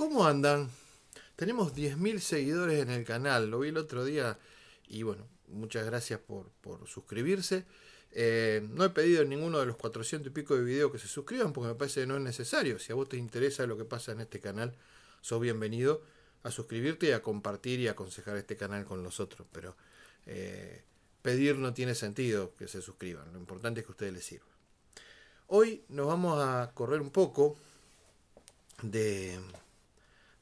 ¿Cómo andan? Tenemos 10.000 seguidores en el canal, lo vi el otro día y bueno, muchas gracias por, suscribirse. Eh, no he pedido en ninguno de los 400 y pico de videos que se suscriban porque me parece que no es necesario. Si a vos te interesa lo que pasa en este canal, sos bienvenido a suscribirte y a compartir y aconsejar este canal con los otros. Pero eh, pedir no tiene sentido que se suscriban. Lo importante es que a ustedes les sirva. Hoy nos vamos a correr un poco de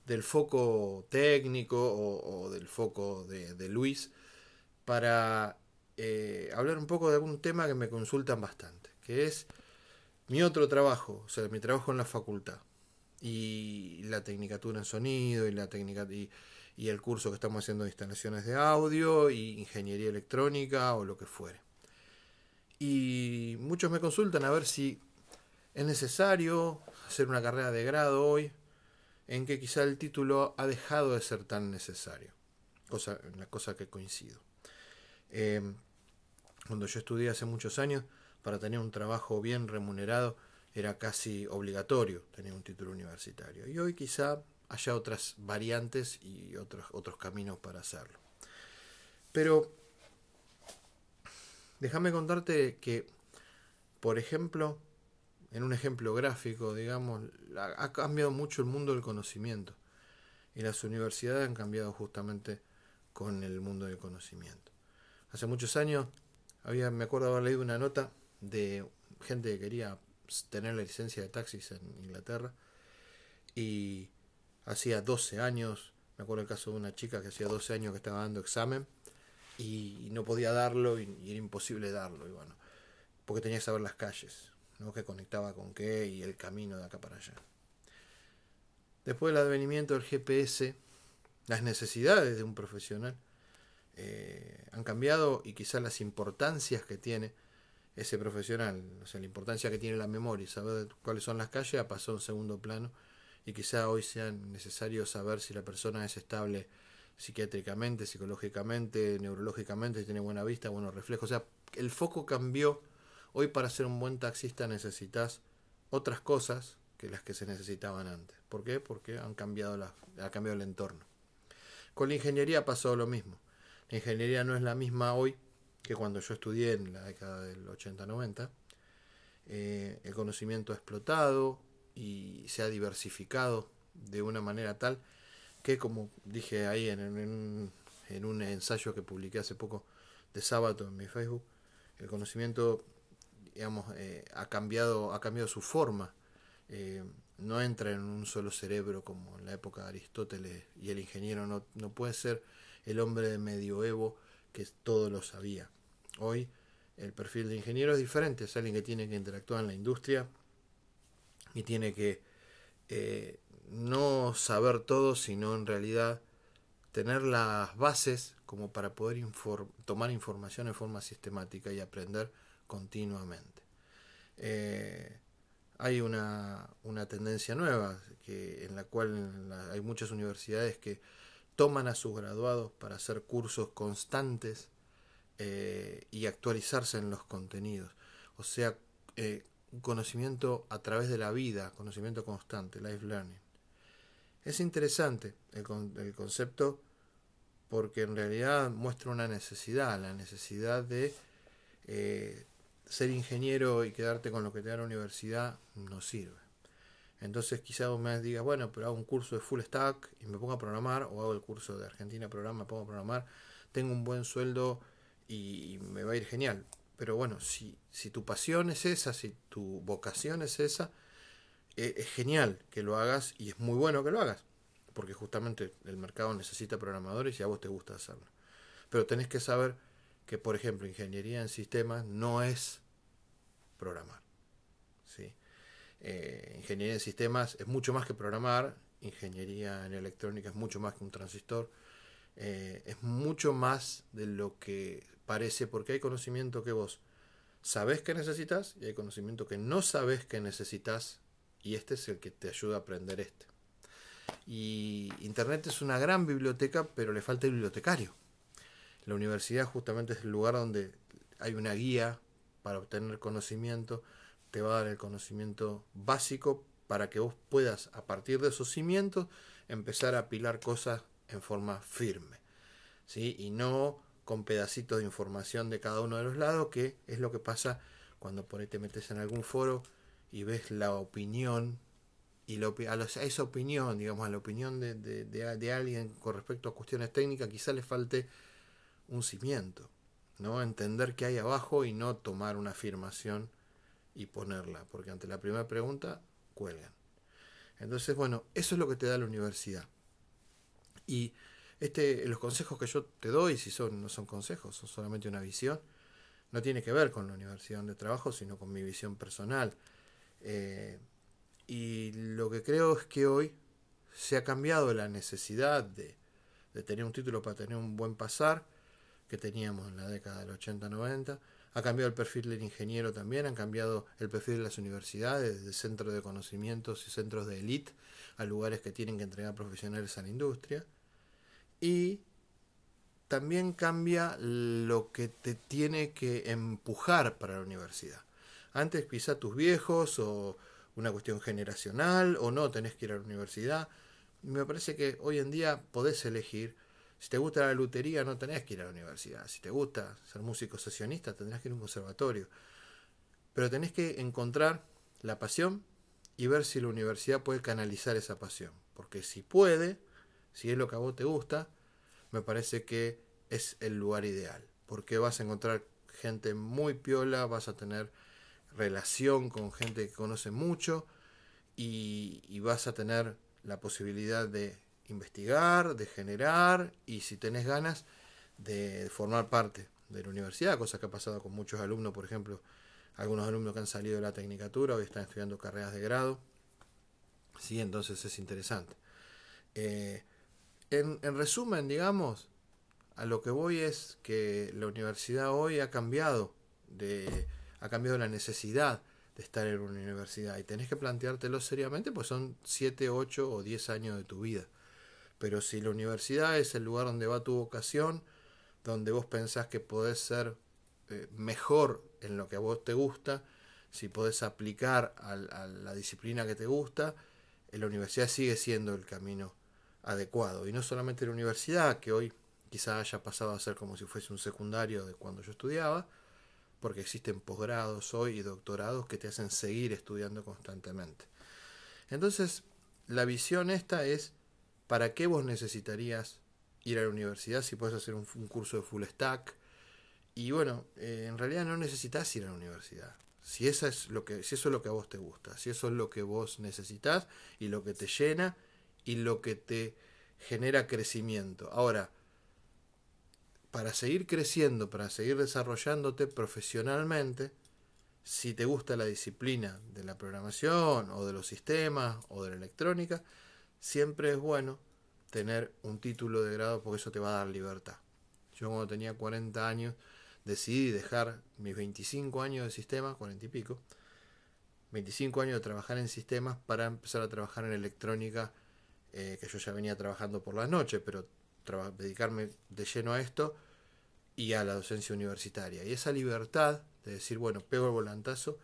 del foco técnico o, del foco de, Luis para eh, hablar un poco de algún tema que me consultan bastante, que es mi otro trabajo, o sea, mi trabajo en la facultad y la tecnicatura en sonido y la técnica y el curso que estamos haciendo de instalaciones de audio y ingeniería electrónica o lo que fuere. Y muchos me consultan a ver si es necesario hacer una carrera de grado hoy en que quizá el título ha dejado de ser tan necesario, cosa, la cosa que coincido. Em, cuando yo estudié hace muchos años, para tener un trabajo bien remunerado era casi obligatorio tener un título universitario. Y hoy quizá haya otras variantes y otros, otros caminos para hacerlo. Pero déjame contarte que, por ejemplo, en un ejemplo gráfico, digamos, ha cambiado mucho el mundo del conocimiento. Y las universidades han cambiado justamente con el mundo del conocimiento. Hace muchos años, había, me acuerdo haber leído una nota de gente que quería tener la licencia de taxis en Inglaterra. Y hacía 12 años, me acuerdo el caso de una chica que hacía 12 años que estaba dando examen y, no podía darlo y, y, era imposible darlo. Y bueno, porque tenía que saber las calles. ¿no? que conectaba con qué y el camino de acá para allá. Después del advenimiento del GPS, las necesidades de un profesional eh, han cambiado y quizás las importancias que tiene ese profesional, o sea, la importancia que tiene la memoria saber cuáles son las calles ha pasado a un segundo plano y quizá hoy sea necesario saber si la persona es estable psiquiátricamente, psicológicamente, neurológicamente, si tiene buena vista, buenos reflejos. O sea, el foco cambió Hoy para ser un buen taxista necesitas otras cosas que las que se necesitaban antes. ¿Por qué? Porque han cambiado la, ha cambiado el entorno. Con la ingeniería ha pasado lo mismo. La ingeniería no es la misma hoy que cuando yo estudié en la década del 80-90. Eh, el conocimiento ha explotado y se ha diversificado de una manera tal que, como dije ahí en, en un ensayo que publiqué hace poco de sábado en mi Facebook, el conocimiento digamos, eh, ha, cambiado, ha cambiado su forma. Eh, no entra en un solo cerebro como en la época de Aristóteles y el ingeniero no, puede ser el hombre de medioevo que todo lo sabía. Hoy el perfil de ingeniero es diferente, es alguien que tiene que interactuar en la industria y tiene que eh, no saber todo, sino en realidad tener las bases como para poder tomar información en forma sistemática y aprender continuamente. Eh, hay una, tendencia nueva que, en la cual hay muchas universidades que toman a sus graduados para hacer cursos constantes eh, y actualizarse en los contenidos. O sea, eh, conocimiento a través de la vida, conocimiento constante, life learning. Es interesante el, concepto porque en realidad muestra una necesidad, la necesidad de ser ingeniero y quedarte con lo que te da la universidad no sirve. Entonces quizás vos me digas, bueno, pero hago un curso de full stack y me pongo a programar, o hago el curso de Argentina Programa, me pongo a programar, tengo un buen sueldo y me va a ir genial. Pero bueno, si, si tu pasión es esa, si tu vocación es esa, e, es genial que lo hagas y es muy bueno que lo hagas, porque justamente el mercado necesita programadores y a vos te gusta hacerlo. Pero tenés que saber que, por ejemplo, ingeniería en sistemas no es programar. Eh, ingeniería en sistemas es mucho más que programar, ingeniería en electrónica es mucho más que un transistor, eh, es mucho más de lo que parece porque hay conocimiento que vos sabés que necesitas y hay conocimiento que no sabés que necesitas y este es el que te ayuda a aprender este. Y Internet es una gran biblioteca, pero le falta el bibliotecario. La universidad justamente es el lugar donde hay una guía para obtener conocimiento, te va a dar el conocimiento básico para que vos puedas, a partir de esos cimientos, empezar a apilar cosas en forma firme. ¿sí? Y no con pedacitos de información de cada uno de los lados, que es lo que pasa cuando te metes en algún foro y ves la opinión, y a, esa opinión, digamos, a la opinión de, alguien con respecto a cuestiones técnicas, quizá le falte un cimiento, ¿no? Entender qué hay abajo y no tomar una afirmación y ponerla, porque ante la primera pregunta cuelgan. Entonces, bueno, eso es lo que te da la universidad. Y este, los consejos que yo te doy, si son, no son consejos, son solamente una visión, no tiene que ver con la universidad de trabajo, sino con mi visión personal. Eh, y lo que creo es que hoy se ha cambiado la necesidad de tener un título para tener un buen pasar que teníamos en la década del 80-90. Ha cambiado el perfil del ingeniero también, han cambiado el perfil de las universidades, de centros de conocimientos y centros de élite a lugares que tienen que entregar profesionales a la industria. Y también cambia lo que te tiene que empujar para la universidad. Antes quizá tus viejos o una cuestión generacional o no tenés que ir a la universidad. Me parece que hoy en día podés elegir si te gusta la lutería, no tenés que ir a la universidad. Si te gusta ser músico sesionista, tendrás que ir a un conservatorio. Pero tenés que encontrar la pasión y ver si la universidad puede canalizar esa pasión. Porque si puede, si es lo que a vos te gusta, me parece que es el lugar ideal. Porque vas a encontrar gente muy piola, vas a tener relación con gente que conoce mucho y, y vas a tener la posibilidad de investigar, de generar y si tenés ganas de formar parte de la universidad, cosa que ha pasado con muchos alumnos, por ejemplo, algunos alumnos que han salido de la tecnicatura hoy están estudiando carreras de grado. Sí, entonces es interesante. Eh, en, resumen, digamos, a lo que voy es que la universidad hoy ha cambiado de ha cambiado la necesidad de estar en una universidad y tenés que planteártelo seriamente, pues son 7, 8 o 10 años de tu vida. Pero si la universidad es el lugar donde va tu vocación, donde vos pensás que podés ser eh, mejor en lo que a vos te gusta, si podés aplicar a, la disciplina que te gusta, eh, la universidad sigue siendo el camino adecuado. Y no solamente la universidad, que hoy quizá haya pasado a ser como si fuese un secundario de cuando yo estudiaba, porque existen posgrados hoy y doctorados que te hacen seguir estudiando constantemente. Entonces, la visión esta es ¿para qué vos necesitarías ir a la universidad si puedes hacer un, curso de full stack? Y bueno, eh, en realidad no necesitas ir a la universidad. Si, esa es lo que, si eso es lo que a vos te gusta, si eso es lo que vos necesitas y lo que te llena y lo que te genera crecimiento. Ahora, para seguir creciendo, para seguir desarrollándote profesionalmente, si te gusta la disciplina de la programación o de los sistemas o de la electrónica, siempre es bueno tener un título de grado porque eso te va a dar libertad. Yo cuando tenía 40 años decidí dejar mis 25 años de sistemas, 40 y pico, 25 años de trabajar en sistemas para empezar a trabajar en electrónica, eh, que yo ya venía trabajando por las noches, pero dedicarme de lleno a esto y a la docencia universitaria. Y esa libertad de decir, bueno, pego el volantazo,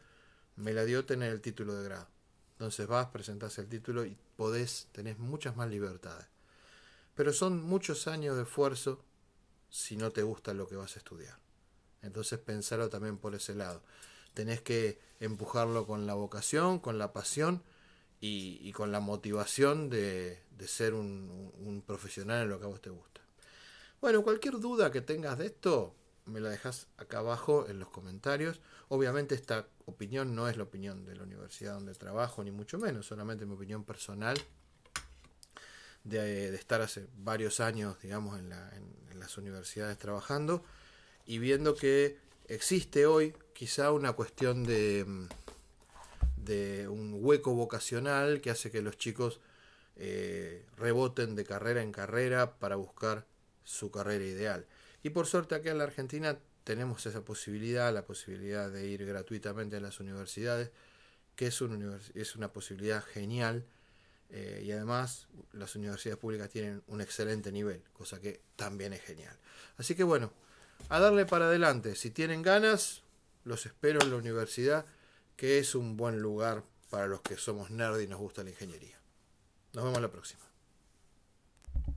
me la dio tener el título de grado. Entonces vas, presentás el título y podés, tenés muchas más libertades. Pero son muchos años de esfuerzo si no te gusta lo que vas a estudiar. Entonces pensarlo también por ese lado. Tenés que empujarlo con la vocación, con la pasión y, con la motivación de, ser un, un profesional en lo que a vos te gusta. Bueno, cualquier duda que tengas de esto, me la dejas acá abajo en los comentarios. Obviamente esta opinión no es la opinión de la universidad donde trabajo, ni mucho menos, solamente mi opinión personal de, estar hace varios años, digamos, en, las universidades trabajando y viendo que existe hoy quizá una cuestión de, de un hueco vocacional que hace que los chicos eh, reboten de carrera en carrera para buscar su carrera ideal. Y por suerte aquí en la Argentina tenemos esa posibilidad, la posibilidad de ir gratuitamente a las universidades, que es, una posibilidad genial. Eh, y además las universidades públicas tienen un excelente nivel, cosa que también es genial. Así que bueno, a darle para adelante. Si tienen ganas, los espero en la universidad, que es un buen lugar para los que somos nerds y nos gusta la ingeniería. Nos vemos la próxima.